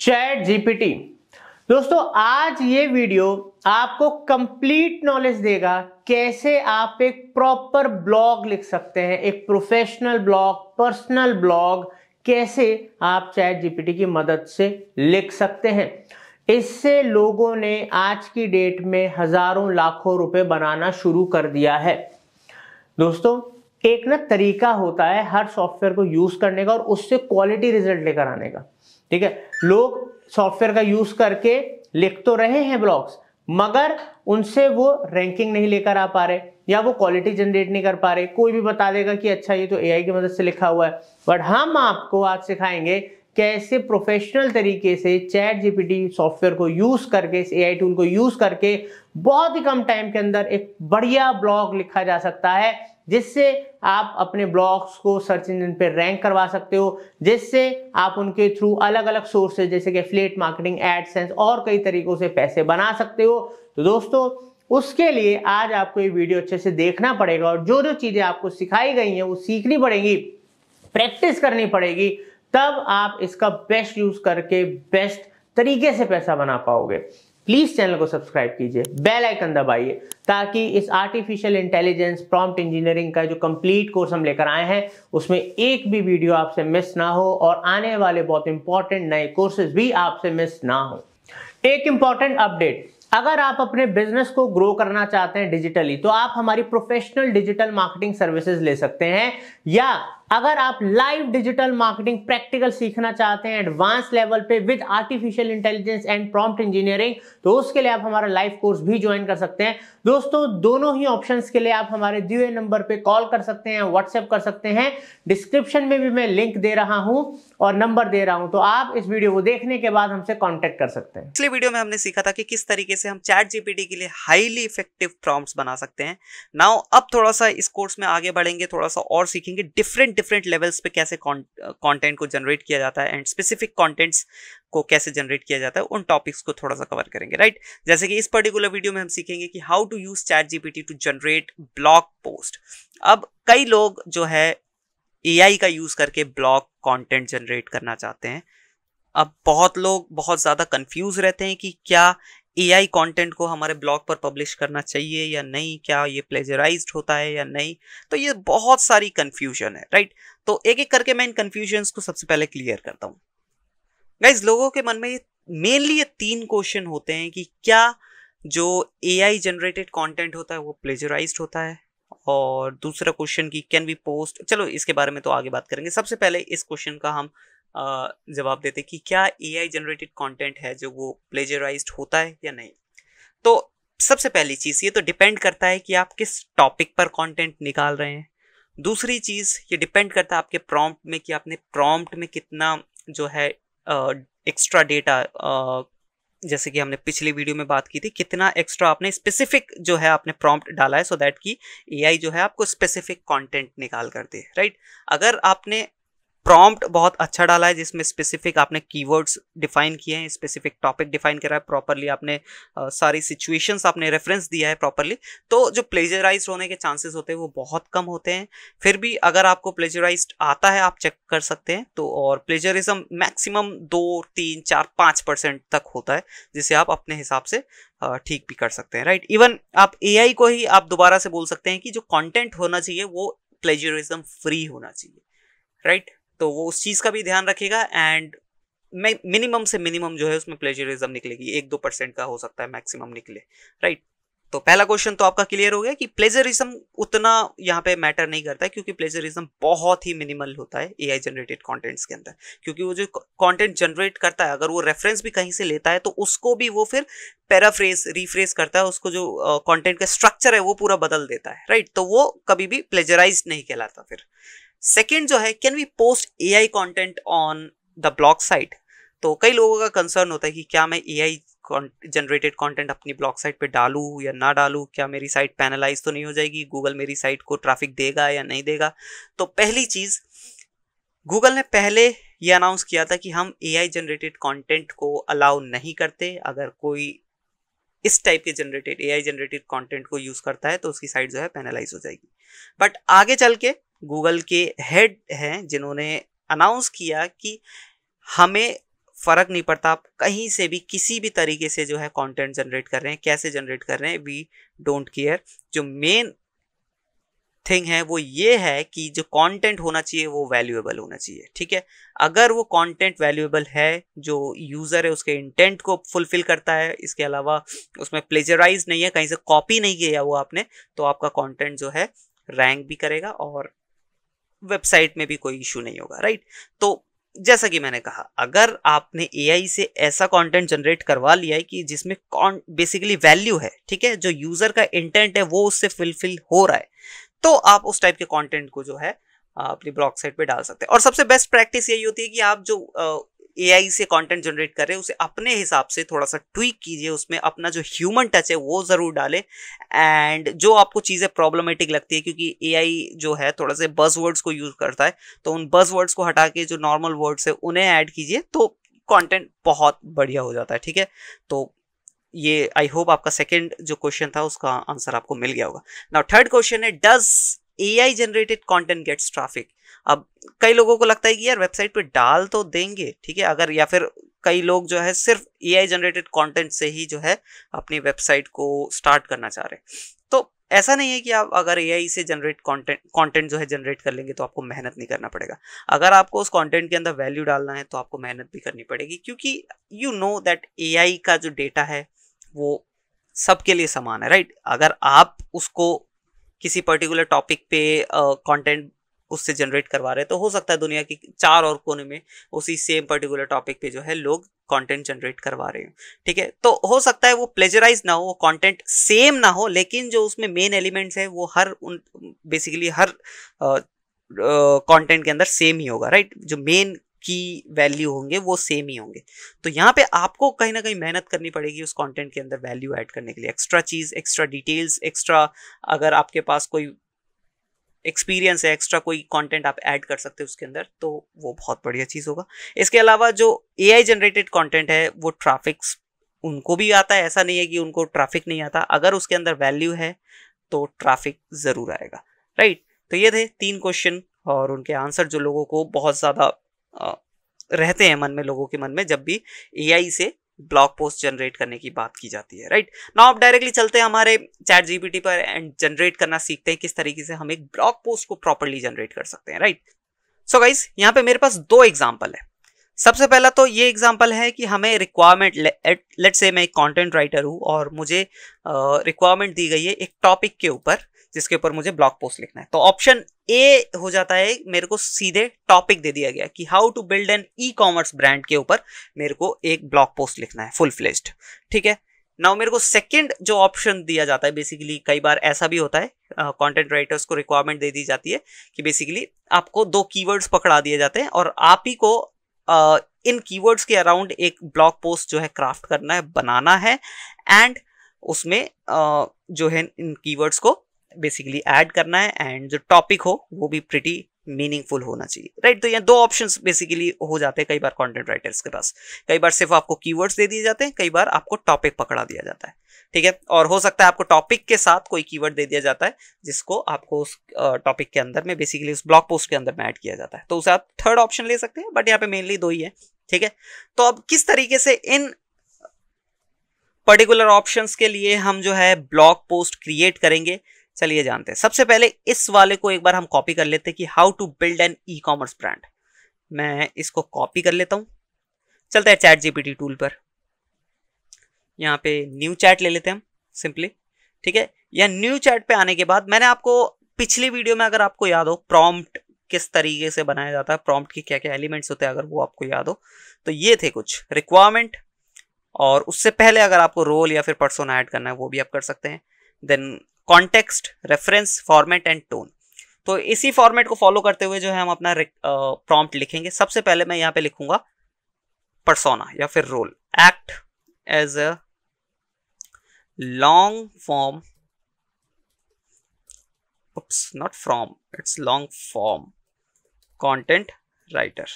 Chat GPT दोस्तों आज ये वीडियो आपको कंप्लीट नॉलेज देगा कैसे आप एक प्रॉपर ब्लॉग लिख सकते हैं एक प्रोफेशनल ब्लॉग पर्सनल ब्लॉग कैसे आप चैट जीपीटी की मदद से लिख सकते हैं इससे लोगों ने आज की डेट में हजारों लाखों रुपए बनाना शुरू कर दिया है दोस्तों एक ना तरीका होता है हर सॉफ्टवेयर को यूज करने का और उससे क्वालिटी रिजल्ट लेकर आने का ठीक है लोग सॉफ्टवेयर का यूज करके लिख तो रहे हैं ब्लॉग्स मगर उनसे वो रैंकिंग नहीं लेकर आ पा रहे या वो क्वालिटी जनरेट नहीं कर पा रहे कोई भी बता देगा कि अच्छा ये तो एआई की मदद से लिखा हुआ है बट हम आपको आज सिखाएंगे कैसे प्रोफेशनल तरीके से चैट जीपीटी सॉफ्टवेयर को यूज करके इस एआई टूल को यूज करके बहुत ही कम टाइम के अंदर एक बढ़िया ब्लॉग लिखा जा सकता है जिससे आप अपने ब्लॉग्स को सर्च इंजन पर रैंक करवा सकते हो जिससे आप उनके थ्रू अलग अलग सोर्सेज जैसे कि फ्लेट मार्केटिंग एडसेंस और कई तरीकों से पैसे बना सकते हो तो दोस्तों उसके लिए आज आपको ये वीडियो अच्छे से देखना पड़ेगा और जो जो चीज़ें आपको सिखाई गई हैं वो सीखनी पड़ेगी प्रैक्टिस करनी पड़ेगी तब आप इसका बेस्ट यूज़ करके बेस्ट तरीके से पैसा बना पाओगे प्लीज चैनल को सब्सक्राइब कीजिए बेल आइकन दबाइए ताकि इस आर्टिफिशियल इंटेलिजेंस प्रॉम्प्ट इंजीनियरिंग का जो कंप्लीट कोर्स हम लेकर आए हैं उसमें एक भी वीडियो आपसे मिस ना हो और आने वाले बहुत इंपॉर्टेंट नए कोर्सेज भी आपसे मिस ना हो एक इंपॉर्टेंट अपडेट अगर आप अपने बिजनेस को ग्रो करना चाहते हैं डिजिटली तो आप हमारी प्रोफेशनल डिजिटल मार्केटिंग सर्विसेज ले सकते हैं या अगर आप लाइव डिजिटल मार्केटिंग प्रैक्टिकल सीखना चाहते हैं एडवांस लेवल पे with artificial intelligence and prompt engineering तो उसके लिए आप हमारा लाइव कोर्स भी ज्वाइन कर सकते हैं दोस्तों दोनों ही ऑप्शंस के लिए आप हमारे दिए नंबर पे कॉल कर सकते हैं व्हाट्सएप कर सकते हैं डिस्क्रिप्शन में भी मैं लिंक दे रहा हूँ और नंबर दे रहा हूं तो आप इस वीडियो को देखने के बाद हमसे कॉन्टेक्ट कर सकते हैं पिछले वीडियो में हमने सीखा था कि किस तरीके से हम चैट जीपीटी के लिए हाईली इफेक्टिव प्रॉम्प्ट बना सकते हैं नाउ अब थोड़ा सा इस कोर्स में आगे बढ़ेंगे थोड़ा सा और सीखेंगे डिफरेंट डिफरेंट लेवल्स पे कैसे कंटेंट uh, को जनरेट किया जाता है एंड स्पेसिफिक कंटेंट्स को कैसे जनरेट किया जाता है उन टॉपिक्स को थोड़ा सा कवर करेंगे राइट right? जैसे कि इस पर्टिकुलर वीडियो में हम सीखेंगे कि how to use chat GPT to generate blog post अब कई लोग जो है ए का यूज करके ब्लॉग कॉन्टेंट जनरेट करना चाहते हैं अब बहुत लोग बहुत ज़्यादा कंफ्यूज रहते हैं कि क्या एआई कंटेंट को हमारे ब्लॉग पर पब्लिश करना चाहिए या नहीं क्या ये प्लेजराइज होता है या नहीं तो ये बहुत सारी कन्फ्यूजन है राइट तो एक एक करके मैं इन कन्फ्यूजन्स को सबसे पहले क्लियर करता हूँ गाइज लोगों के मन में मेनली ये तीन क्वेश्चन होते हैं कि क्या जो ए आई जनरेटेड कॉन्टेंट होता है वो प्लेजराइज होता है और दूसरा क्वेश्चन की कैन बी पोस्ट चलो इसके बारे में तो आगे बात करेंगे सबसे पहले इस क्वेश्चन का हम जवाब देते कि क्या ए आई जनरेटेड कॉन्टेंट है जो वो प्लेजराइज होता है या नहीं तो सबसे पहली चीज़ ये तो डिपेंड करता है कि आप किस टॉपिक पर कंटेंट निकाल रहे हैं दूसरी चीज़ ये डिपेंड करता है आपके प्रॉम्प्ट में कि आपने प्रॉम्प्ट में कितना जो है एक्स्ट्रा डेटा जैसे कि हमने पिछली वीडियो में बात की थी कितना एक्स्ट्रा आपने स्पेसिफिक जो है आपने प्रॉम्प्ट डाला है सो so दैट कि एआई जो है आपको स्पेसिफिक कंटेंट निकाल कर दे राइट right? अगर आपने प्रॉम्प्ट बहुत अच्छा डाला है जिसमें स्पेसिफिक आपने कीवर्ड्स डिफाइन किए हैं स्पेसिफिक टॉपिक डिफाइन करा है प्रॉपरली आपने आ, सारी सिचुएशंस आपने रेफरेंस दिया है प्रॉपरली तो जो प्लेजराइज होने के चांसेस होते हैं वो बहुत कम होते हैं फिर भी अगर आपको प्लेजराइज आता है आप चेक कर सकते हैं तो और प्लेजरिज्म मैक्सिमम दो तीन चार पाँच परसेंट तक होता है जिसे आप अपने हिसाब से ठीक भी कर सकते हैं राइट इवन आप ए को ही आप दोबारा से बोल सकते हैं कि जो कॉन्टेंट होना चाहिए वो प्लेजरिज्म फ्री होना चाहिए राइट तो वो उस चीज़ का भी ध्यान रखेगा एंड मैं मिनिमम से मिनिमम जो है उसमें प्लेजरिज्म निकलेगी एक दो परसेंट का हो सकता है मैक्सिमम निकले राइट तो पहला क्वेश्चन तो आपका क्लियर हो गया कि प्लेजरिज्म उतना यहाँ पे मैटर नहीं करता है क्योंकि प्लेजरिज्म बहुत ही मिनिमल होता है एआई जनरेटेड कंटेंट्स के अंदर क्योंकि वो जो कंटेंट जनरेट करता है अगर वो रेफरेंस भी कहीं से लेता है तो उसको भी वो फिर पैराफ्रेज रिफ्रेज करता है उसको जो कॉन्टेंट का स्ट्रक्चर है वो पूरा बदल देता है राइट तो वो कभी भी प्लेजराइज नहीं कहलाता फिर सेकेंड जो है can we post A I content on the blog site तो कई लोगों का कंसर्न होता है कि क्या मैं ए आई जनरेटेड कॉन्टेंट अपनी ब्लॉक साइट पे डालूँ या ना डालूँ क्या मेरी साइट पैनलाइज तो नहीं हो जाएगी गूगल मेरी साइट को ट्रैफिक देगा या नहीं देगा तो पहली चीज़ गूगल ने पहले ये अनाउंस किया था कि हम ए आई जनरेटेड कॉन्टेंट को अलाउ नहीं करते अगर कोई इस टाइप के generated A I generated content को यूज़ करता है तो उसकी साइट जो है पैनलाइज हो जाएगी बट आगे चल के गूगल के हेड हैं जिन्होंने अनाउंस किया कि हमें फ़र्क नहीं पड़ता आप कहीं से भी किसी भी तरीके से जो है कंटेंट जनरेट कर रहे हैं कैसे जनरेट कर रहे हैं वी डोंट केयर जो मेन थिंग है वो ये है कि जो कंटेंट होना चाहिए वो वैल्यूएबल होना चाहिए ठीक है अगर वो कंटेंट वैल्यूएबल है जो यूज़र है उसके इंटेंट को फुलफिल करता है इसके अलावा उसमें प्लेजराइज नहीं है कहीं से कॉपी नहीं किया हुआ आपने तो आपका कॉन्टेंट जो है रैंक भी करेगा और वेबसाइट में भी कोई इशू नहीं होगा राइट तो जैसा कि मैंने कहा अगर आपने ए से ऐसा कॉन्टेंट जनरेट करवा लिया है कि जिसमें बेसिकली वैल्यू है ठीक है जो यूज़र का इंटेंट है वो उससे फुलफिल हो रहा है तो आप उस टाइप के कॉन्टेंट को जो है अपनी ब्लॉग साइट पे डाल सकते हैं और सबसे बेस्ट प्रैक्टिस यही होती है कि आप जो ए से कंटेंट जनरेट कर रहे हैं उसे अपने हिसाब से थोड़ा सा ट्विक कीजिए उसमें अपना जो ह्यूमन टच है वो ज़रूर डालें एंड जो आपको चीज़ें प्रॉब्लमेटिक लगती है क्योंकि ए जो है थोड़ा से बज़ वर्ड्स को यूज़ करता है तो उन बज़ वर्ड्स को हटा के जो नॉर्मल वर्ड्स है उन्हें ऐड कीजिए तो कॉन्टेंट बहुत बढ़िया हो जाता है ठीक है तो ये आई होप आपका सेकेंड जो क्वेश्चन था उसका आंसर आपको मिल गया होगा नाउ थर्ड क्वेश्चन है does A I generated content gets traffic अब कई लोगों को लगता है कि यार वेबसाइट पर डाल तो देंगे ठीक है अगर या फिर कई लोग जो है सिर्फ ए आई जनरेटेड कॉन्टेंट से ही जो है अपनी वेबसाइट को स्टार्ट करना चाह रहे हैं तो ऐसा नहीं है कि आप अगर ए से जनरेट कंटेंट कंटेंट जो है जनरेट कर लेंगे तो आपको मेहनत नहीं करना पड़ेगा अगर आपको उस कंटेंट के अंदर वैल्यू डालना है तो आपको मेहनत भी करनी पड़ेगी क्योंकि यू नो दैट ए का जो डेटा है वो सबके लिए समान है राइट अगर आप उसको किसी पर्टिकुलर टॉपिक पे कंटेंट उससे जनरेट करवा रहे हैं तो हो सकता है दुनिया की चार और कोने में उसी सेम पर्टिकुलर टॉपिक पे जो है लोग कंटेंट जनरेट करवा रहे हैं ठीक है तो हो सकता है वो प्लेजराइज ना हो वो कॉन्टेंट सेम ना हो लेकिन जो उसमें मेन एलिमेंट्स है वो हर उन बेसिकली हर कंटेंट के अंदर सेम ही होगा राइट जो मेन की वैल्यू होंगे वो सेम ही होंगे तो यहाँ पे आपको कहीं ना कहीं मेहनत करनी पड़ेगी उस कंटेंट के अंदर वैल्यू ऐड करने के लिए एक्स्ट्रा चीज़ एक्स्ट्रा डिटेल्स एक्स्ट्रा अगर आपके पास कोई एक्सपीरियंस है एक्स्ट्रा कोई कंटेंट आप ऐड कर सकते हो उसके अंदर तो वो बहुत बढ़िया चीज़ होगा इसके अलावा जो ए जनरेटेड कॉन्टेंट है वो ट्राफिक्स उनको भी आता है ऐसा नहीं है कि उनको ट्राफिक नहीं आता अगर उसके अंदर वैल्यू है तो ट्राफिक ज़रूर आएगा राइट तो ये थे तीन क्वेश्चन और उनके आंसर जो लोगों को बहुत ज़्यादा रहते हैं मन में लोगों के मन में जब भी ए से ब्लॉग पोस्ट जनरेट करने की बात की जाती है राइट नाउ आप डायरेक्टली चलते हैं हमारे चैट जीपीटी पर एंड जनरेट करना सीखते हैं किस तरीके से हम एक ब्लॉग पोस्ट को प्रॉपरली जनरेट कर सकते हैं राइट सो गाइस यहाँ पे मेरे पास दो एग्जाम्पल है सबसे पहला तो ये एग्जाम्पल है कि हमें रिक्वायरमेंट लेट से मैं एक कॉन्टेंट राइटर हूँ और मुझे रिक्वायरमेंट दी गई है एक टॉपिक के ऊपर जिसके ऊपर मुझे ब्लॉग पोस्ट लिखना है तो ऑप्शन ए हो जाता है मेरे को सीधे टॉपिक दे दिया गया कि how to build an e-commerce brand के ऊपर मेरे को एक ब्लॉग पोस्ट लिखना है फुल फ्लेस्ड ठीक है नाउ मेरे को सेकंड जो ऑप्शन दिया जाता है बेसिकली कई बार ऐसा भी होता है कंटेंट uh, राइटर्स को रिक्वायरमेंट दे दी जाती है कि बेसिकली आपको दो कीवर्ड्स पकड़ा दिए जाते हैं और आप ही को uh, इन कीवर्ड्स के अराउंड एक ब्लॉग पोस्ट जो है क्राफ्ट करना है बनाना है एंड उसमें uh, जो है इन कीवर्ड्स को बेसिकली ऐड करना है एंड जो टॉपिक हो वो भी प्रिटी मीनिंगफुल होना चाहिए राइट right? तो यहाँ दो ऑप्शंस बेसिकली हो जाते हैं कई बार कंटेंट राइटर्स के पास कई बार सिर्फ आपको कीवर्ड्स दे दिए जाते हैं कई बार आपको टॉपिक पकड़ा दिया जाता है ठीक है और हो सकता है आपको टॉपिक के साथ कोई कीवर्ड दे दिया जाता है जिसको आपको उस टॉपिक के अंदर में बेसिकली उस ब्लॉग पोस्ट के अंदर में ऐड किया जाता है तो उसे आप थर्ड ऑप्शन ले सकते हैं बट यहाँ पे मेनली दो ही है ठीक है तो अब किस तरीके से इन पर्टिकुलर ऑप्शंस के लिए हम जो है ब्लॉग पोस्ट क्रिएट करेंगे चलिए जानते हैं सबसे पहले इस वाले को एक बार हम कॉपी कर लेते हैं कि how to build an e-commerce brand मैं इसको कॉपी कर लेता हूं चलते हैं चैट जीपीटी टूल पर यहाँ पे न्यू चैट ले लेते हैं हम सिंपली ठीक है या न्यू चैट पे आने के बाद मैंने आपको पिछली वीडियो में अगर आपको याद हो प्रॉम्प्ट किस तरीके से बनाया जाता है प्रॉम्प्ट के क्या क्या एलिमेंट्स होते हैं अगर वो आपको याद हो तो ये थे कुछ रिक्वायरमेंट और उससे पहले अगर आपको रोल या फिर पर्सोना ऐड करना है वो भी आप कर सकते हैं then context reference format and tone तो इसी फॉर्मेट को फॉलो करते हुए जो है हम अपना प्रॉम्प्ट लिखेंगे सबसे पहले मैं यहां पे लिखूंगा परसोना या फिर role act as a long form oops not from it's long form content writer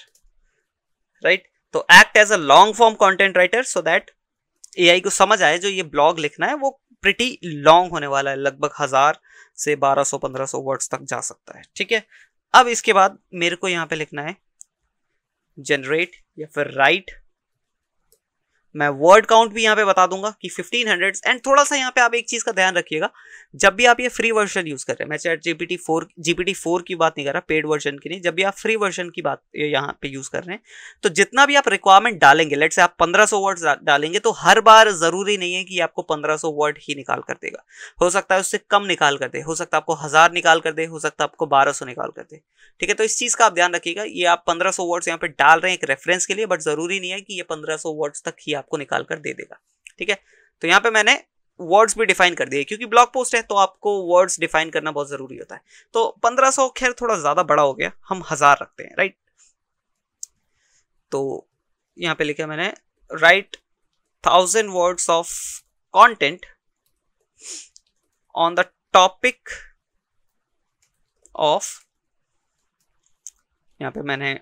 right तो act as a long form content writer so that A को समझ आए जो ये ब्लॉग लिखना है वो प्रिटी लॉन्ग होने वाला है लगभग हज़ार से बारह पंद्रह सौ वर्ड्स तक जा सकता है ठीक है अब इसके बाद मेरे को यहाँ पे लिखना है जनरेट या फिर राइट मैं वर्ड काउंट भी यहाँ पे बता दूंगा कि फिफ्टीन हंड्रेड एंड थोड़ा सा यहाँ पे आप एक चीज़ का ध्यान रखिएगा जब भी आप ये फ्री वर्जन यूज़ कर रहे हैं मैं chat GPT four GPT four की बात नहीं कर रहा पेड वर्जन की नहीं जब भी आप फ्री वर्जन की बात यहाँ पे यूज़ कर रहे हैं तो जितना भी आप रिक्वायरमेंट डालेंगे लेट से आप पंद्रह सौ वर्ड डालेंगे तो हर बार ज़रूरी नहीं है कि आपको पंद्रह वर्ड ही निकाल कर देगा हो सकता है उससे कम निकाल कर दे हो सकता है आपको हज़ार निकाल कर दे हो सकता है आपको बारह निकाल कर दे ठीक है तो इस चीज़ का आप ध्यान रखिएगा ये आप पंद्रह सौ वर्ड्स यहाँ पे डाल रहे हैं एक रेफरेंस के लिए बट ज़रूरी नहीं है कि ये पंद्रह सौ वर्ड्स तक ही आपको निकाल कर दे देगा ठीक है तो यहाँ पे मैंने वर्ड्स भी डिफाइन कर दिए क्योंकि ब्लॉग पोस्ट है तो आपको वर्ड्स डिफाइन करना बहुत ज़रूरी होता है तो 1500 खैर थोड़ा ज़्यादा बड़ा हो गया हम हज़ार रखते हैं राइट तो यहाँ पे लिखा मैंने write thousand words of content on the topic of यहाँ पे मैंने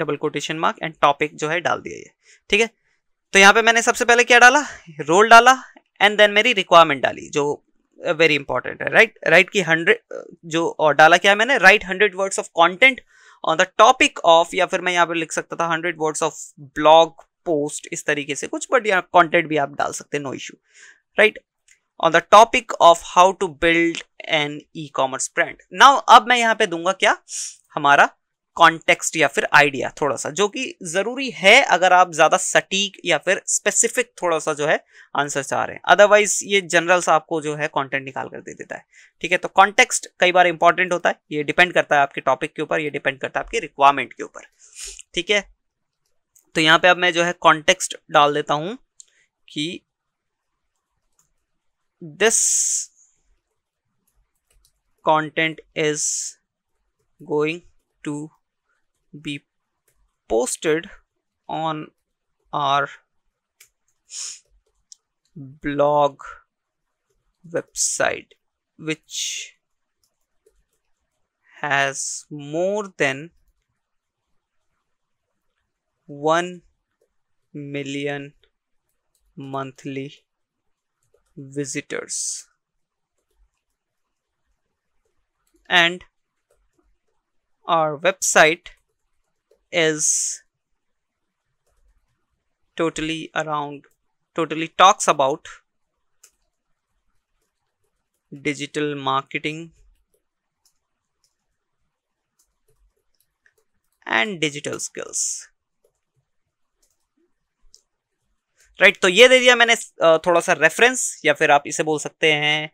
double quotation mark and topic जो है डाल दिया ये ठीक है तो यहाँ पे मैंने सबसे पहले क्या डाला रोल डाला एंड देन मेरी रिक्वायरमेंट डाली जो वेरी uh, इंपॉर्टेंट है राइट राइट की हंड्रेड जो और डाला क्या है मैंने write hundred words of content on the topic of या फिर मैं यहाँ पे लिख सकता था hundred words of blog post इस तरीके से कुछ बट यहाँ कॉन्टेंट भी आप डाल सकते हैं no issue write on the topic of how to build an e-commerce brand now अब मैं यहाँ पे दूंगा क्या हमारा कॉन्टेक्स्ट या फिर आइडिया थोड़ा सा जो कि जरूरी है अगर आप ज्यादा सटीक या फिर स्पेसिफिक थोड़ा सा जो है आंसर चाह रहे हैं अदरवाइज ये जनरल सा आपको जो है कंटेंट निकाल कर दे देता है ठीक है तो कॉन्टेक्स्ट कई बार इंपॉर्टेंट होता है ये डिपेंड करता है आपके टॉपिक के ऊपर ये डिपेंड करता है आपके रिक्वायरमेंट के ऊपर ठीक है तो यहाँ पे अब मैं जो है कॉन्टेक्स्ट डाल देता हूं कि this content is going to be posted on our blog website which has more than 1 million monthly visitors and our website is totally around totally talks about digital marketing and digital skills right तो ये दे दिया मैंने थोड़ा सा reference या फिर आप इसे बोल सकते हैं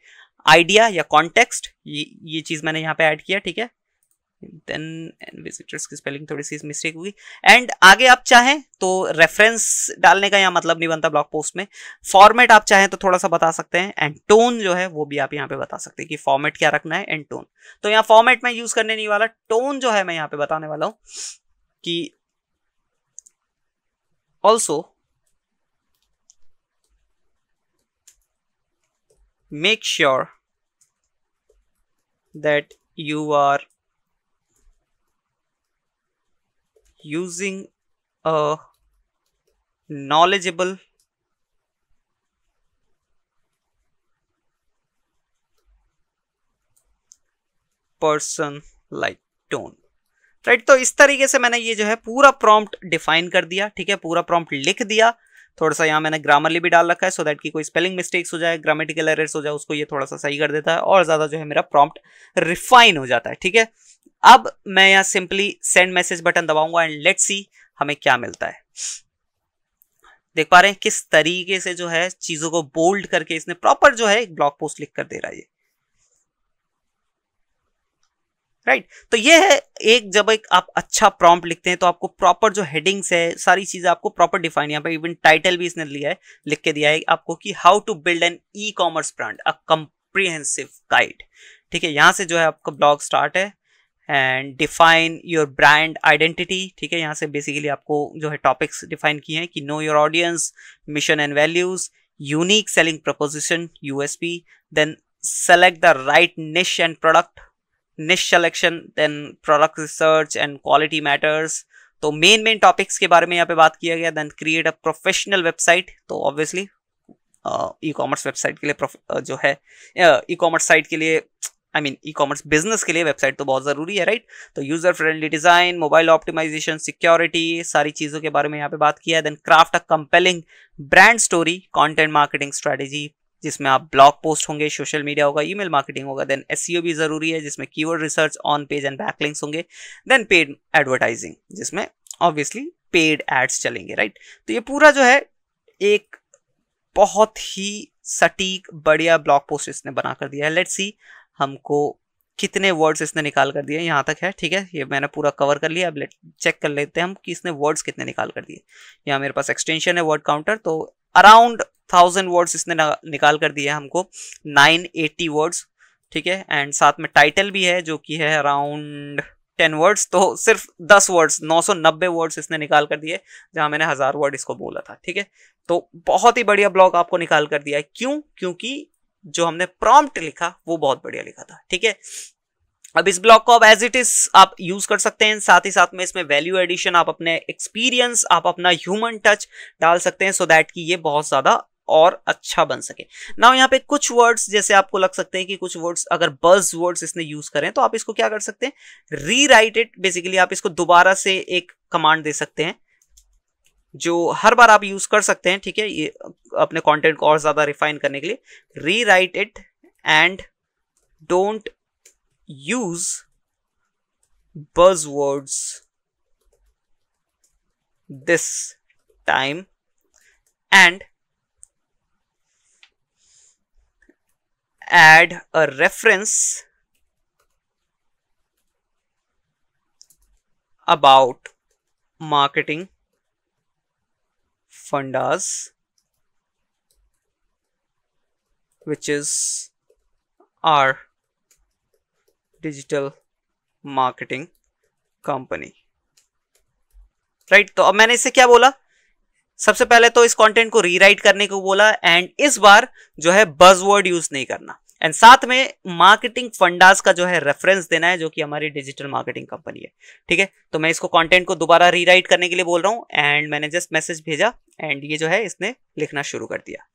आइडिया या कॉन्टेक्स्ट ये ये चीज मैंने यहाँ पे ऐड किया ठीक है देन विजिटर्स की स्पेलिंग थोड़ी सी मिस्टेक हुई एंड आगे आप चाहें तो रेफरेंस डालने का यहाँ मतलब नहीं बनता ब्लॉग पोस्ट में फॉर्मेट आप चाहें तो थोड़ा सा बता सकते हैं एंड टोन जो है वो भी आप यहाँ पे बता सकते हैं कि फॉर्मेट क्या रखना है एंड टोन तो यहाँ फॉर्मेट में यूज करने नहीं वाला टोन जो है मैं यहाँ पे बताने वाला हूँ कि also make sure that you are using a knowledgeable person like tone right तो इस तरीके से मैंने ये जो है पूरा प्रॉम्प्ट डिफाइन कर दिया ठीक है पूरा प्रॉम्प्ट लिख दिया थोड़ा सा यहाँ मैंने ग्रामरली भी डाल रखा है सो so दैट कि कोई स्पेलिंग मिस्टेक्स हो जाए ग्रामेटिकल एरर्स हो जाए उसको ये थोड़ा सा सही कर देता है और ज़्यादा जो है मेरा प्रॉम्प्ट रिफाइन हो जाता है ठीक है अब मैं यहां सिंपली सेंड मैसेज बटन दबाऊंगा एंड लेट सी हमें क्या मिलता है देख पा रहे हैं किस तरीके से जो है चीजों को बोल्ड करके इसने प्रॉपर जो है एक ब्लॉग पोस्ट लिख कर दे रहा है ये राइट right. तो ये है एक जब एक आप अच्छा प्रॉम्प्ट लिखते हैं तो आपको प्रॉपर जो हेडिंग्स है सारी चीज़ें आपको प्रॉपर डिफाइन यहाँ पर इवन टाइटल भी इसने लिया है लिख के दिया है आपको कि how to build an e-commerce brand a comprehensive guide ठीक है यहां से जो है आपका ब्लॉग स्टार्ट है and define your brand identity ठीक है यहाँ से बेसिकली आपको जो है टॉपिक्स डिफाइन किए हैं कि know your audience mission and values unique selling proposition USP then select the right niche and product niche selection then product research and quality matters तो मेन मेन टॉपिक्स के बारे में यहाँ पे बात किया गया then create a professional website तो ऑब्वियसली ई कॉमर्स वेबसाइट के लिए uh, जो है ई कॉमर्स साइट के लिए I mean e-commerce business के लिए वेबसाइट तो बहुत ज़रूरी है राइट तो user friendly design mobile optimization security सारी चीज़ों के बारे में यहाँ पे बात किया है then craft a compelling brand story content marketing strategy जिसमें आप ब्लॉग पोस्ट होंगे सोशल मीडिया होगा ईमेल मार्केटिंग होगा देन एस e भी ज़रूरी है जिसमें keyword research on page and backlinks होंगे देन पेड एडवर्टाइजिंग जिसमें ऑब्वियसली पेड एड्स चलेंगे राइट तो ये पूरा जो है एक बहुत ही सटीक बढ़िया ब्लॉग पोस्ट इसने बना कर दिया है लेट्स सी हमको कितने वर्ड्स इसने निकाल कर दिए यहाँ तक है ठीक है ये मैंने पूरा कवर कर लिया अब लेट चेक कर लेते हैं हम कि इसने वर्ड्स कितने निकाल कर दिए यहाँ मेरे पास एक्सटेंशन है वर्ड काउंटर तो अराउंड थाउजेंड वर्ड्स इसने निकाल कर दिए हमको नाइन एट्टी वर्ड्स ठीक है एंड साथ में टाइटल भी है जो कि है अराउंड टेन वर्ड्स तो सिर्फ दस वर्ड्स नौ सौ नब्बे वर्ड्स इसने निकाल कर दिए जहाँ मैंने हज़ार वर्ड इसको बोला था ठीक है तो बहुत ही बढ़िया ब्लॉग आपको निकाल कर दिया है क्यों क्योंकि जो हमने प्रॉम्प्ट लिखा वो बहुत बढ़िया लिखा था ठीक है अब इस ब्लॉक को अब एज इट इज आप यूज कर सकते हैं साथ ही साथ में इसमें वैल्यू एडिशन आप अपने एक्सपीरियंस आप अपना ह्यूमन टच डाल सकते हैं सो so दैट कि ये बहुत ज्यादा और अच्छा बन सके ना यहाँ पे कुछ वर्ड्स जैसे आपको लग सकते हैं कि कुछ वर्ड्स अगर बज वर्ड्स इसने यूज करें तो आप इसको क्या कर सकते हैं रीराइट इट बेसिकली आप इसको दोबारा से एक कमांड दे सकते हैं जो हर बार आप यूज़ कर सकते हैं ठीक है ये अपने कंटेंट को और ज़्यादा रिफाइन करने के लिए rewrite it and don't use buzz words this time and add a reference about marketing fundas which is our digital marketing company right right? तो अब मैंने इससे क्या बोला सबसे पहले तो इस कंटेंट को रीराइट करने को बोला एंड इस बार जो है बजवर्ड यूज नहीं करना एंड साथ में मार्केटिंग फंडास का जो है रेफरेंस देना है जो कि हमारी डिजिटल मार्केटिंग कंपनी है ठीक है तो मैं इसको कंटेंट को दोबारा रीराइट करने के लिए बोल रहा हूं एंड मैंने जस्ट मैसेज भेजा एंड ये जो है इसने लिखना शुरू कर दिया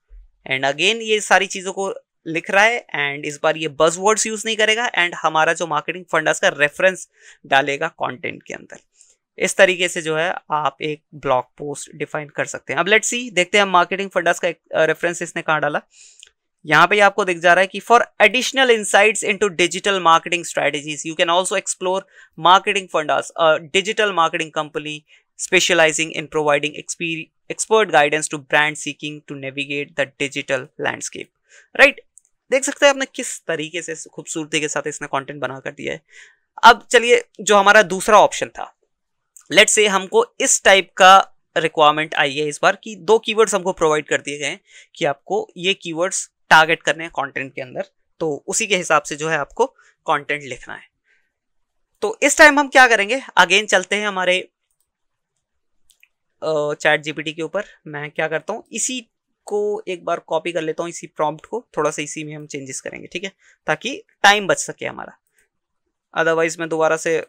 एंड अगेन ये सारी चीज़ों को लिख रहा है एंड इस बार ये बज वर्ड्स यूज़ नहीं करेगा एंड हमारा जो मार्केटिंग फंड का रेफरेंस डालेगा कॉन्टेंट के अंदर इस तरीके से जो है आप एक ब्लॉग पोस्ट डिफाइन कर सकते हैं अब लेट्स सी देखते हैं मार्केटिंग फंडस का एक रेफरेंस इसने कहाँ डाला यहाँ पे आपको दिख जा रहा है कि for additional insights into digital marketing strategies you can also explore marketing fundas digital marketing company specializing providing providing expert guidance to brand seeking to navigate the digital landscape right देख सकते हैं आपने किस तरीके से खूबसूरती के साथ इसने कंटेंट बना कर दिया है अब चलिए जो हमारा दूसरा ऑप्शन था लेट्स से हमको इस टाइप का रिक्वायरमेंट आई है इस बार कि दो कीवर्ड्स हमको प्रोवाइड कर दिए गए हैं कि आपको ये कीवर्ड्स टारगेट करने हैं कंटेंट के अंदर तो उसी के हिसाब से जो है आपको कंटेंट लिखना है तो इस टाइम हम क्या करेंगे अगेन चलते हैं हमारे चैट जीपीटी के ऊपर मैं क्या करता हूँ इसी को एक बार कॉपी कर लेता हूँ इसी प्रॉम्प्ट को थोड़ा सा इसी में हम चेंजेस करेंगे ठीक है ताकि टाइम बच सके हमारा अदरवाइज मैं दोबारा से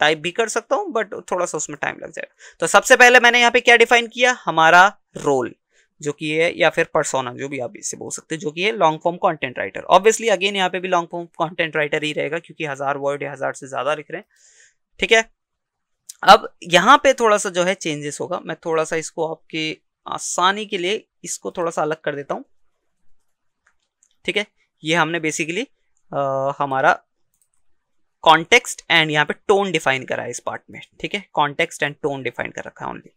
टाइप भी कर सकता हूँ बट थोड़ा सा उसमें टाइम लग जाएगा तो सबसे पहले मैंने यहाँ पे क्या डिफाइन किया हमारा रोल जो कि है या फिर पर्सोना जो भी आप इसे बोल सकते हैं जो कि है long form content writer obviously again यहाँ पे भी लॉन्ग फॉर्म कंटेंट राइटर ही रहेगा क्योंकि हज़ार वर्ड या हज़ार से ज़्यादा लिख रहे हैं ठीक है अब यहाँ पे थोड़ा सा जो है चेंजेस होगा मैं थोड़ा सा इसको आपके आसानी के लिए इसको थोड़ा सा अलग कर देता हूं ठीक है ये हमने बेसिकली आ, हमारा कॉन्टेक्स्ट एंड यहाँ पे टोन डिफाइन करा है इस पार्ट में ठीक है कॉन्टेक्स्ट एंड टोन डिफाइन कर रखा है ओनली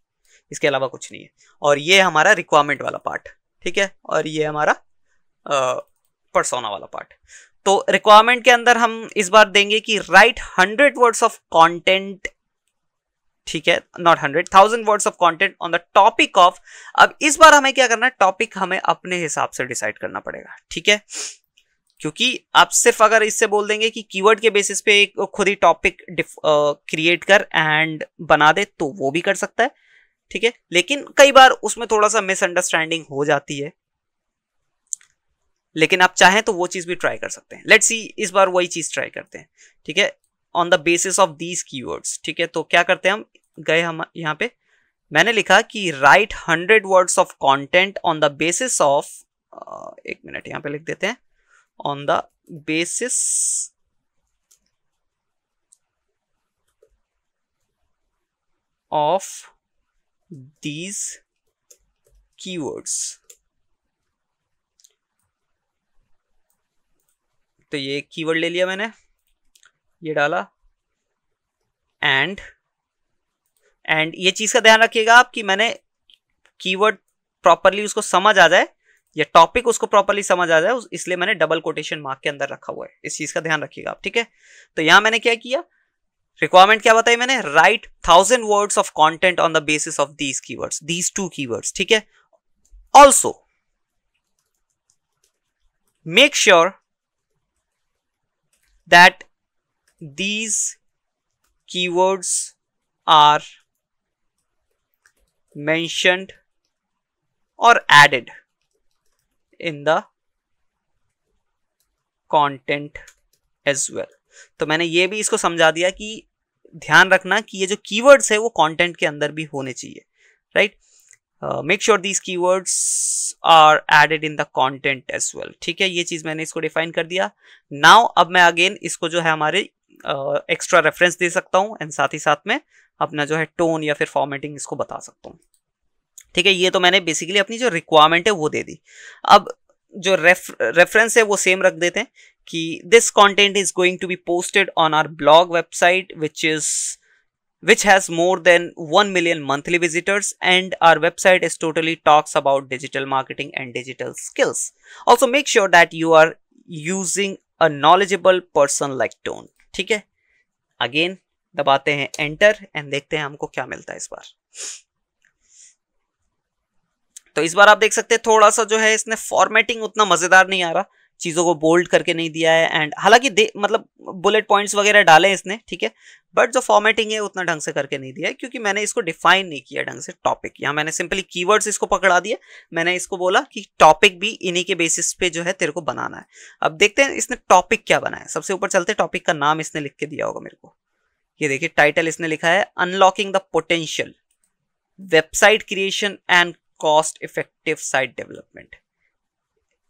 इसके अलावा कुछ नहीं है और ये हमारा रिक्वायरमेंट वाला पार्ट ठीक है और ये हमारा परसोना वाला पार्ट तो रिक्वायरमेंट के अंदर हम इस बार देंगे कि write hundred words of content ठीक है not hundred thousand words of content on the topic of अब इस बार हमें क्या करना है टॉपिक हमें अपने हिसाब से डिसाइड करना पड़ेगा ठीक है क्योंकि आप सिर्फ अगर इससे बोल देंगे कि कीवर्ड के बेसिस पे एक खुद ही टॉपिक क्रिएट कर एंड बना दे तो वो भी कर सकता है ठीक है लेकिन कई बार उसमें थोड़ा सा मिसअंडरस्टैंडिंग हो जाती है लेकिन आप चाहें तो वो चीज़ भी ट्राई कर सकते हैं लेट्स सी इस बार वही चीज़ ट्राई करते हैं ठीक है on the basis of these keywords ठीक है तो क्या करते हैं हम गए हम यहाँ पे मैंने लिखा कि write hundred words of content on the basis of एक मिनट यहाँ पे लिख देते हैं on the basis of these keywords तो ये कीवर्ड ले लिया मैंने ये डाला एंड एंड ये चीज़ का ध्यान रखिएगा आप कि मैंने कीवर्ड प्रॉपरली उसको समझ आ जाए या टॉपिक उसको प्रॉपरली समझ आ जाए इसलिए मैंने डबल कोटेशन मार्क के अंदर रखा हुआ है इस चीज़ का ध्यान रखिएगा आप ठीक है तो यहां मैंने क्या किया रिक्वायरमेंट क्या बताई मैंने write thousand words of content on the basis of these keywords these two keywords ठीक है also make sure that these keywords are mentioned or added in the content as well तो मैंने ये भी इसको समझा दिया कि ध्यान रखना कि ये जो कीवर्ड्स है वो कंटेंट के अंदर भी होने चाहिए right make sure these keywords are added in the content as well ठीक है ये चीज मैंने इसको डिफाइन कर दिया नाउ अब मैं अगेन इसको जो है हमारे एक्स्ट्रा रेफरेंस दे सकता हूँ एंड साथ ही साथ में अपना जो है टोन या फिर फॉर्मेटिंग इसको बता सकता हूँ ठीक है ये तो मैंने बेसिकली अपनी जो रिक्वायरमेंट है वो दे दी अब जो रेफ रेफरेंस है वो सेम रख देते हैं कि this content is going to be posted on our blog website which is which has more than 1 million monthly visitors and our website is totally talks about digital marketing and digital skills. Also make sure that you are using a knowledgeable person like Tone. ठीक है again दबाते हैं enter and देखते हैं हमको क्या मिलता है इस बार तो इस बार आप देख सकते हैं थोड़ा सा जो है इसने फॉर्मेटिंग उतना मजेदार नहीं आ रहा चीज़ों को बोल्ड करके नहीं दिया है एंड हालांकि मतलब बुलेट पॉइंट्स वगैरह डाले इसने ठीक है बट जो फॉर्मेटिंग है उतना ढंग से करके नहीं दिया है क्योंकि मैंने इसको डिफाइन नहीं किया ढंग से टॉपिक यहाँ मैंने सिंपली कीवर्ड्स इसको पकड़ा दिया मैंने इसको बोला कि टॉपिक भी इन्हीं के बेसिस पे जो है तेरे को बनाना है अब देखते हैं इसने टॉपिक क्या बनाया सबसे ऊपर चलते टॉपिक का नाम इसने लिख के दिया होगा मेरे को ये देखिए टाइटल इसने लिखा है unlocking the potential website creation and cost effective site development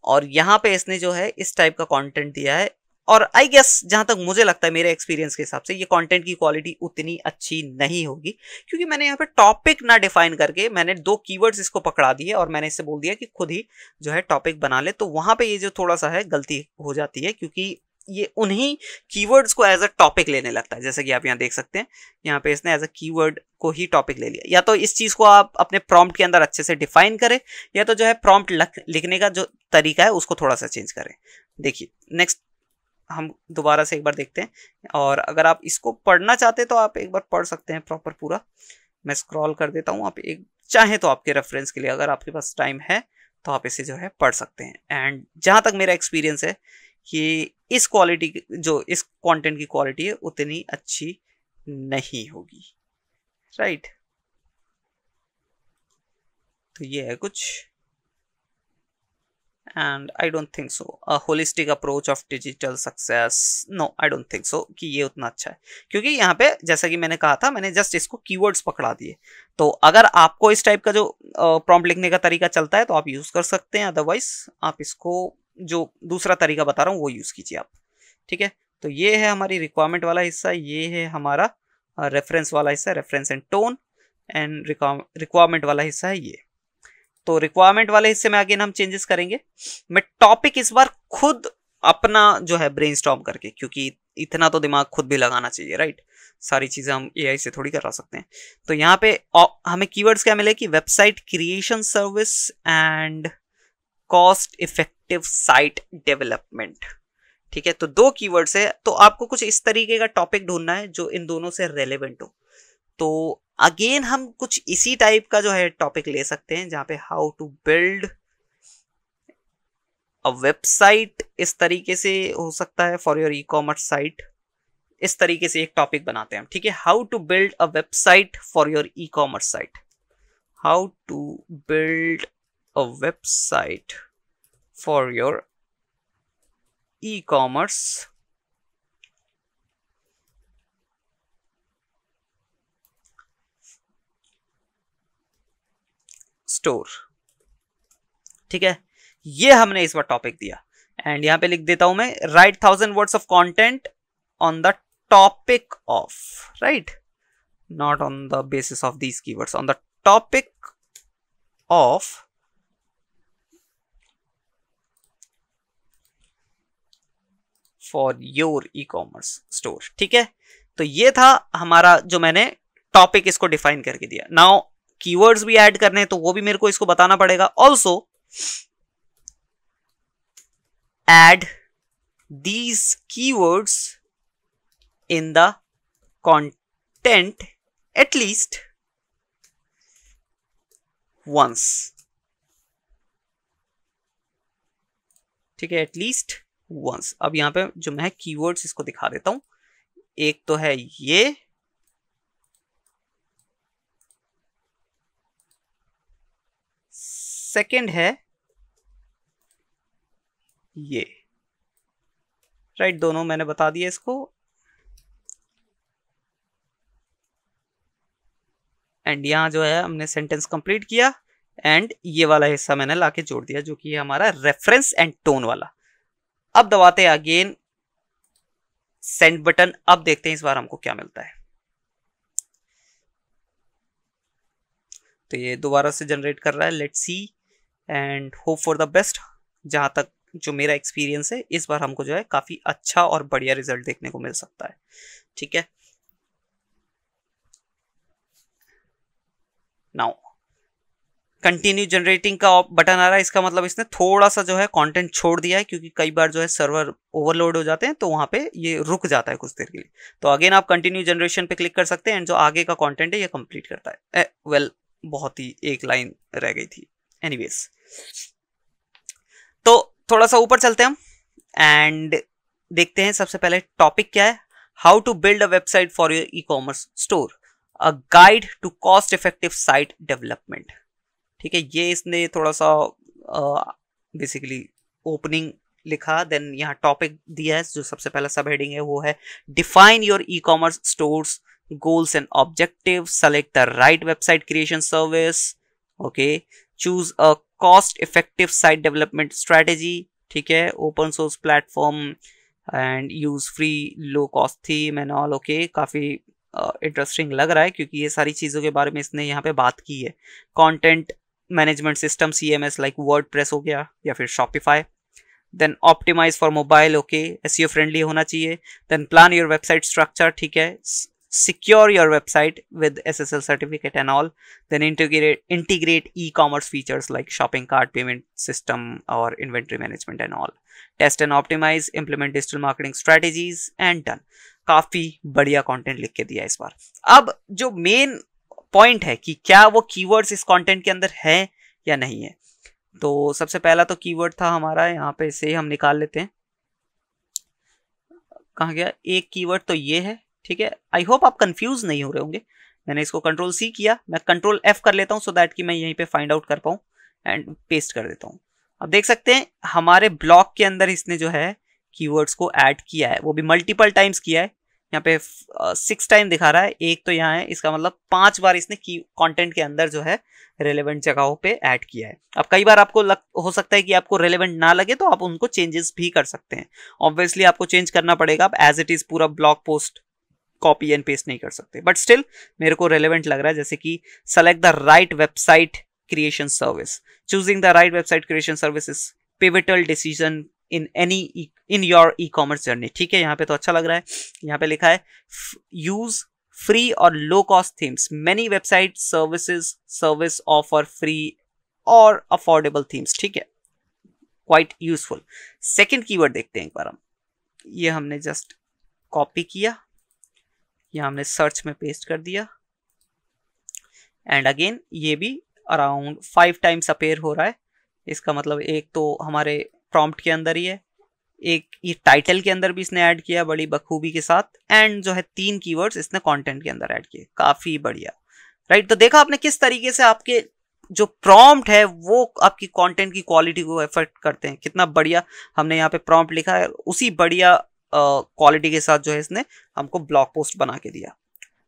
और यहाँ पे इसने जो है इस टाइप का कंटेंट दिया है और आई गेस जहाँ तक मुझे लगता है मेरे एक्सपीरियंस के हिसाब से ये कंटेंट की क्वालिटी उतनी अच्छी नहीं होगी क्योंकि मैंने यहाँ पे टॉपिक ना डिफाइन करके मैंने दो कीवर्ड्स इसको पकड़ा दिए और मैंने इससे बोल दिया कि खुद ही जो है टॉपिक बना ले तो वहाँ पे ये जो थोड़ा सा है गलती हो जाती है क्योंकि ये उन्हीं कीवर्ड्स को एज अ टॉपिक लेने लगता है जैसे कि आप यहाँ देख सकते हैं यहाँ पे इसने एज अ कीवर्ड को ही टॉपिक ले लिया या तो इस चीज़ को आप अपने प्रॉम्प्ट के अंदर अच्छे से डिफाइन करें या तो जो है प्रॉम्प्ट लिखने का जो तरीका है उसको थोड़ा सा चेंज करें देखिए नेक्स्ट हम दोबारा से एक बार देखते हैं और अगर आप इसको पढ़ना चाहते हैं तो आप एक बार पढ़ सकते हैं प्रॉपर पूरा मैं स्क्रॉल कर देता हूँ आप एक चाहें तो आपके रेफरेंस के लिए अगर आपके पास टाइम है तो आप इसे जो है पढ़ सकते हैं एंड जहाँ तक मेरा एक्सपीरियंस है कि इस क्वालिटी जो इस कंटेंट की क्वालिटी है उतनी अच्छी नहीं होगी राइट right? तो ये है कुछ and I don't think so a holistic approach of digital success no I don't think so कि ये उतना अच्छा है क्योंकि यहाँ पे जैसा कि मैंने कहा था मैंने जस्ट इसको कीवर्ड्स पकड़ा दिए तो अगर आपको इस टाइप का जो प्रॉम्प्ट लिखने का तरीका चलता है तो आप यूज़ कर सकते हैं अदरवाइज आप इसको जो दूसरा तरीका बता रहा हूँ वो यूज़ कीजिए आप ठीक है तो ये है हमारी रिक्वायरमेंट वाला हिस्सा ये है हमारा रेफरेंस वाला हिस्सा reference and tone and requirement वाला हिस्सा है ये तो रिक्वायरमेंट वाले हिस्से में अगेन हम चेंजेस करेंगे मैं टॉपिक इस बार खुद अपना जो है ब्रेन करके क्योंकि इतना तो दिमाग खुद भी लगाना चाहिए राइट सारी चीज़ें हम ए से थोड़ी करा सकते हैं तो यहाँ पे हमें कीवर्ड्स क्या मिले कि website creation service and cost effect active site development ठीक है तो दो कीवर्ड्स है तो आपको कुछ इस तरीके का टॉपिक ढूंढना है जो इन दोनों से रेलेवेंट हो तो अगेन हम कुछ इसी टाइप का जो है टॉपिक ले सकते हैं जहां पे how to build a website इस तरीके से हो सकता है for your E e-commerce site इस तरीके से एक टॉपिक बनाते हैं ठीक है how to build a website for your E e-commerce site how to build a website for your e-commerce store ठीक है ये हमने इस बार टॉपिक दिया एंड यहां पे लिख देता हूं मैं write thousand words of content on the topic of right not on the basis of these keywords on the topic of for your E e-commerce store ठीक है तो ये था हमारा जो मैंने टॉपिक इसको डिफाइन करके दिया नाउ कीवर्ड्स भी ऐड करने हैं तो वो भी मेरे को इसको बताना पड़ेगा also add these keywords in the content at least once ठीक है एटलीस्ट वंस अब यहाँ पे जो मैं कीवर्ड्स इसको दिखा देता हूं एक तो है ये सेकंड है ये राइट right, दोनों मैंने बता दिया इसको एंड यहां जो है हमने सेंटेंस कंप्लीट किया एंड ये वाला हिस्सा मैंने लाके जोड़ दिया जो कि हमारा रेफरेंस एंड टोन वाला अब दबाते हैं अगेन सेंड बटन अब देखते हैं इस बार हमको क्या मिलता है तो ये दोबारा से जनरेट कर रहा है let see and hope for the best जहां तक जो मेरा एक्सपीरियंस है इस बार हमको जो है काफ़ी अच्छा और बढ़िया रिजल्ट देखने को मिल सकता है ठीक है नाउ कंटिन्यू जनरेटिंग का बटन आ रहा है इसका मतलब इसने थोड़ा सा जो है कंटेंट छोड़ दिया है क्योंकि कई बार जो है सर्वर ओवरलोड हो जाते हैं तो वहाँ पे ये रुक जाता है कुछ देर के लिए तो अगेन आप कंटिन्यू जनरेशन पे क्लिक कर सकते हैं एंड जो आगे का कंटेंट है ये कंप्लीट करता है वेल well, बहुत ही एक लाइन रह गई थी एनी तो थोड़ा सा ऊपर चलते हैं हम एंड देखते हैं सबसे पहले टॉपिक क्या है how to build a website for your E e-commerce store a guide to cost effective site development ठीक है ये इसने थोड़ा सा बेसिकली ओपनिंग लिखा देन यहाँ टॉपिक दिया है जो सबसे पहला सब हेडिंग है वो है define your E e-commerce stores goals and objective select the right website creation service okay choose a cost effective site development strategy ठीक है open source platform and use free low cost theme and all okay काफ़ी interesting uh, लग रहा है क्योंकि ये सारी चीज़ों के बारे में इसने यहाँ पे बात की है content management system C M S like WordPress हो गया या फिर Shopify then optimize for mobile okay S E O friendly होना चाहिए देन प्लान योर वेबसाइट स्ट्रक्चर ठीक है secure your website with S S L certificate and all then integrate e-commerce features like shopping card payment system और inventory management and all test and optimize implement digital marketing strategies and done काफ़ी बढ़िया content लिख के दिया इस बार अब जो main point है कि क्या वो कीवर्ड्स इस कंटेंट के अंदर है या नहीं है तो सबसे पहला तो कीवर्ड था हमारा यहाँ पे से हम निकाल लेते हैं कहा गया एक कीवर्ड तो ये है ठीक है आई होप आप कंफ्यूज नहीं हो रहे होंगे मैंने इसको कंट्रोल सी किया मैं कंट्रोल एफ कर लेता हूँ सो दैट कि मैं यहीं पे फाइंड आउट कर पाऊँ एंड पेस्ट कर देता हूँ अब देख सकते हैं हमारे ब्लॉक के अंदर इसने जो है कीवर्ड्स को ऐड किया है वो भी मल्टीपल टाइम्स किया है यहाँ पे सिक्स टाइम दिखा रहा है एक तो यहाँ है इसका मतलब पांच बार इसने की कंटेंट के अंदर जो है रेलेवेंट जगहों पे ऐड किया है अब कई बार आपको लग हो सकता है कि आपको रेलेवेंट ना लगे तो आप उनको चेंजेस भी कर सकते हैं ऑब्वियसली आपको चेंज करना पड़ेगा आप एज इट इज़ पूरा blog post copy and paste नहीं कर सकते बट स्टिल मेरे को रेलिवेंट लग रहा है जैसे कि select the right website creation service choosing the right website creation service is pivotal decision in any in your E commerce journey ठीक है यहाँ पे तो अच्छा लग रहा है यहाँ पे लिखा है use free or low cost themes many website services service offer free or affordable themes ठीक है क्वाइट यूजफुल सेकंड कीवर्ड देखते हैं एक बार हम ये हमने जस्ट कॉपी किया ये हमने सर्च में पेस्ट कर दिया एंड अगेन ये भी अराउंड फाइव टाइम्स अपेयर हो रहा है इसका मतलब एक तो हमारे प्रॉम्प्ट के अंदर ही है एक ये टाइटल के अंदर भी इसने ऐड किया बड़ी बखूबी के साथ एंड जो है तीन कीवर्ड्स इसने कंटेंट के अंदर ऐड किए काफी बढ़िया राइट तो देखा आपने किस तरीके से आपके जो प्रॉम्प्ट है वो आपकी कंटेंट की क्वालिटी को एफेक्ट करते हैं कितना बढ़िया हमने यहाँ पे प्रॉम्प्ट लिखा है उसी बढ़िया क्वालिटी के साथ जो है इसने हमको ब्लॉग पोस्ट बना के दिया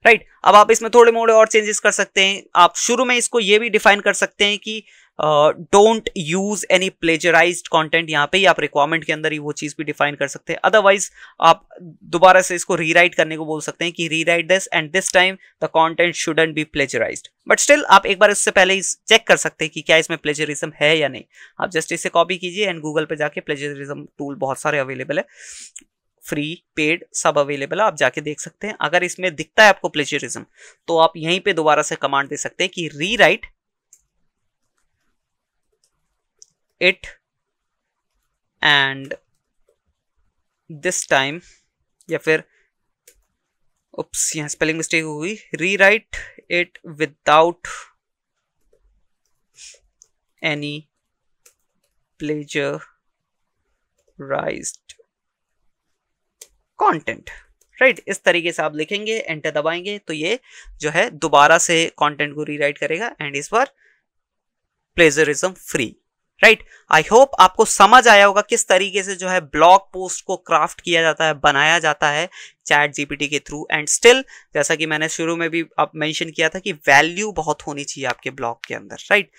राइट right? अब आप इसमें थोड़े मोड़े और चेंजेस कर सकते हैं आप शुरू में इसको ये भी डिफाइन कर सकते हैं कि don't use any plagiarize content यहाँ पे ही आप रिक्वायरमेंट के अंदर ही वो चीज़ भी डिफाइन कर सकते हैं अदरवाइज आप दोबारा से इसको रीराइट करने को बोल सकते हैं कि rewrite this and this time the content shouldn't be plagiarize but still आप एक बार इससे पहले इस चेक कर सकते हैं कि क्या इसमें प्लेजरिज्म है या नहीं आप जस्ट इसे कॉपी कीजिए एंड गूगल पे जाके प्लेजरिज्म टूल बहुत सारे अवेलेबल है फ्री पेड सब अवेलेबल है आप जाके देख सकते हैं अगर इसमें दिखता है आपको प्लेजरिज्म तो आप यहीं पे दोबारा से कमांड दे सकते हैं कि rewrite it and this time या फिर उप्स यहाँ स्पेलिंग मिस्टेक हो गई rewrite it without any plagiarized content right right, इस तरीके से आप लिखेंगे एंटर दबाएंगे तो ये जो है दोबारा से कंटेंट को रीराइट करेगा एंड इस बार plagiarism free right I hope आपको समझ आया होगा किस तरीके से जो है ब्लॉग पोस्ट को क्राफ्ट किया जाता है बनाया जाता है चैट जीपीटी के थ्रू एंड स्टिल जैसा कि मैंने शुरू में भी आप मेंशन किया था कि वैल्यू बहुत होनी चाहिए आपके ब्लॉग के अंदर राइट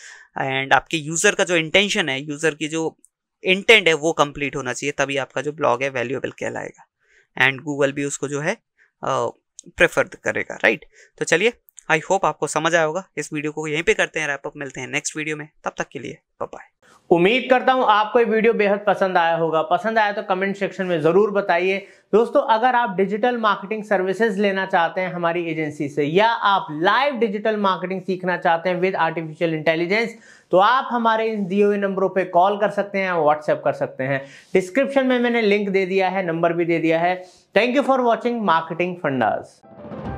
एंड आपके यूज़र का जो इंटेंशन है यूज़र की जो इंटेंट है वो कंप्लीट होना चाहिए तभी आपका जो ब्लॉग है वैल्यूएबल कहलाएगा एंड गूगल भी उसको जो है प्रेफर करेगा राइट तो चलिए आई होप आपको समझ आया होगा इस वीडियो को यहीं पे करते हैं रैपअप मिलते हैं नेक्स्ट वीडियो में तब तक के लिए बाय उम्मीद करता हूं आपको ये वीडियो बेहद पसंद आया होगा पसंद आया तो कमेंट सेक्शन में ज़रूर बताइए दोस्तों अगर आप डिजिटल मार्केटिंग सर्विसेज लेना चाहते हैं हमारी एजेंसी से या आप लाइव डिजिटल मार्केटिंग सीखना चाहते हैं विद आर्टिफिशियल इंटेलिजेंस तो आप हमारे इन दिए हुए नंबरों पे कॉल कर सकते हैं व्हाट्सएप कर सकते हैं डिस्क्रिप्शन में मैंने लिंक दे दिया है नंबर भी दे दिया है thank you for watching marketing फंडाज़